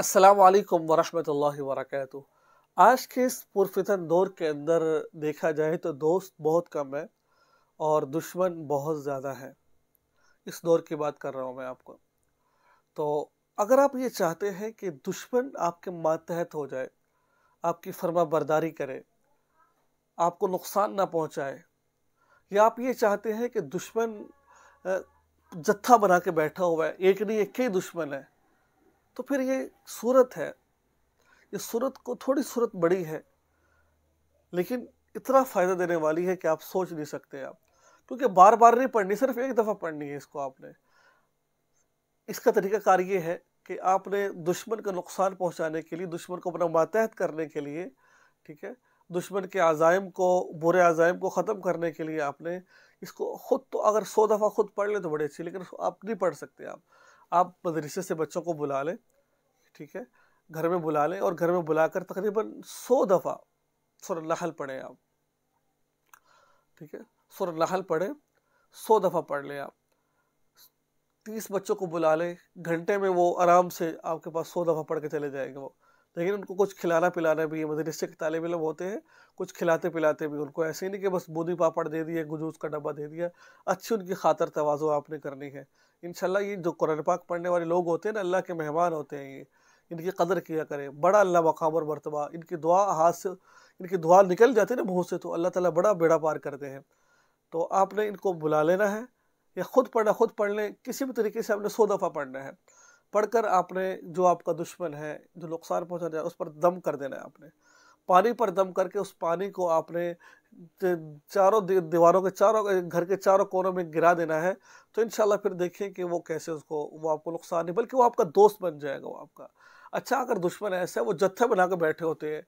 असलकम वरहमल वरक आज के इस पुरफितन दौर के अंदर देखा जाए तो दोस्त बहुत कम है और दुश्मन बहुत ज़्यादा है इस दौर की बात कर रहा हूँ मैं आपको तो अगर आप ये चाहते हैं कि दुश्मन आपके मातहत हो जाए आपकी फर्मा बरदारी करे आपको नुकसान ना पहुँचाए या आप ये चाहते हैं कि दुश्मन जत्था बना के बैठा हुआ है एक नहीं एक ही दुश्मन है तो फिर ये सूरत है ये सूरत को थोड़ी सूरत बड़ी है लेकिन इतना फ़ायदा देने वाली है कि आप सोच नहीं सकते आप क्योंकि बार बार नहीं पढ़नी सिर्फ एक दफ़ा पढ़नी है इसको आपने इसका तरीकाकार ये है कि आपने दुश्मन का नुकसान पहुंचाने के लिए दुश्मन को अपना मातहत करने के लिए ठीक है दुश्मन के आज़ाइम को बुरे आज़ाइम को ख़त्म करने के लिए आपने इसको ख़ुद तो अगर सौ दफ़ा ख़ुद पढ़ ले तो बड़ी अच्छी लेकिन आप नहीं पढ़ सकते आप आप मदरसे से बच्चों को बुला लें ठीक है घर में बुला लें और घर में बुलाकर तकरीबन सौ दफ़ा सुरहल पढ़ें आप ठीक है सुरहल पढ़ें सौ दफ़ा पढ़ लें आप तीस बच्चों को बुला लें घंटे में वो आराम से आपके पास सौ दफ़ा पढ़ के चले जाएंगे वो लेकिन उनको कुछ खिलाना पिलाना भी है मदरसे मतलब के तालब इलम होते हैं कुछ खिलाते पिलाते भी उनको ऐसे ही नहीं कि बस बूंदी पापड़ दे दिए गुजूस का डब्बा दे दिया अच्छी उनकी खातर तोज़ो आपने करनी है इन ये जो कुरान पाक पढ़ने वाले लोग होते हैं ना अल्लाह के मेहमान होते हैं ये इनकी कदर किया करें बड़ा अल्लाह मकाम और मरतबा इनकी दुआ हाथ से इनकी दुआ निकल जाती है ना मुँह से तो अल्लाह ताली बड़ा बेड़ा पार करते हैं तो आपने इनको बुला लेना है या ख़ुद पढ़ना खुद पढ़ लें किसी भी तरीके से आपने सौ दफ़ा पढ़ना है पढ़कर आपने जो आपका दुश्मन है जो नुकसान पहुँचा जाए उस पर दम कर देना है आपने पानी पर दम करके उस पानी को आपने चारों दीवारों के चारों घर के चारों कोनों में गिरा देना है तो इन फिर देखें कि वो कैसे उसको वो आपको नुकसान नहीं बल्कि वो आपका दोस्त बन जाएगा वो आपका अच्छा अगर दुश्मन ऐसा है वो जत्थे बना के बैठे होते हैं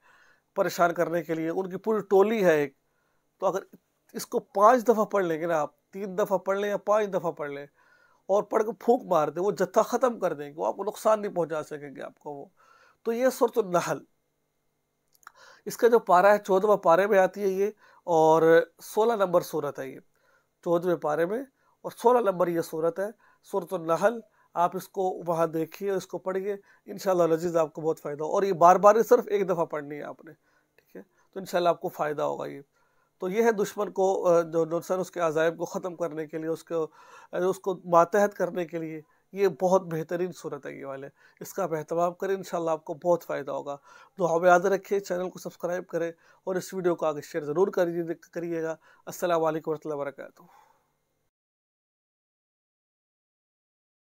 परेशान करने के लिए उनकी पूरी टोली है एक तो अगर इसको पाँच दफ़ा पढ़ लेंगे ना आप तीन दफ़ा पढ़ लें या पाँच दफ़ा पढ़ लें और पढ़ के फूक मार दें वो जत्था ख़त्म कर देंगे वो आपको नुकसान नहीं पहुंचा सकेंगे आपको वो तो ये सूरत नहल इसका जो पारा है चौदहवा पारे में आती है ये और सोलह नंबर सूरत है ये चौदहवें पारे में और सोलह नंबर ये सूरत है सूरत नहल आप इसको वहाँ देखिए इसको पढ़िए इन लजीज आपको बहुत फ़ायदा हो और ये बार बार सिर्फ एक दफ़ा पढ़नी है आपने ठीक है तो इन आपको फ़ायदा होगा ये तो ये है दुश्मन को जो नुकसान उसके अजायब को ख़त्म करने के लिए उसको उसको मातहत करने के लिए ये बहुत बेहतरीन सूरत है ये वाले इसका आप अहतमाम करें इन आपको बहुत फ़ायदा होगा तो हम याद रखिए चैनल को सब्सक्राइब करें और इस वीडियो को आगे शेयर ज़रूर करिए करिएगा असल वरम वर्का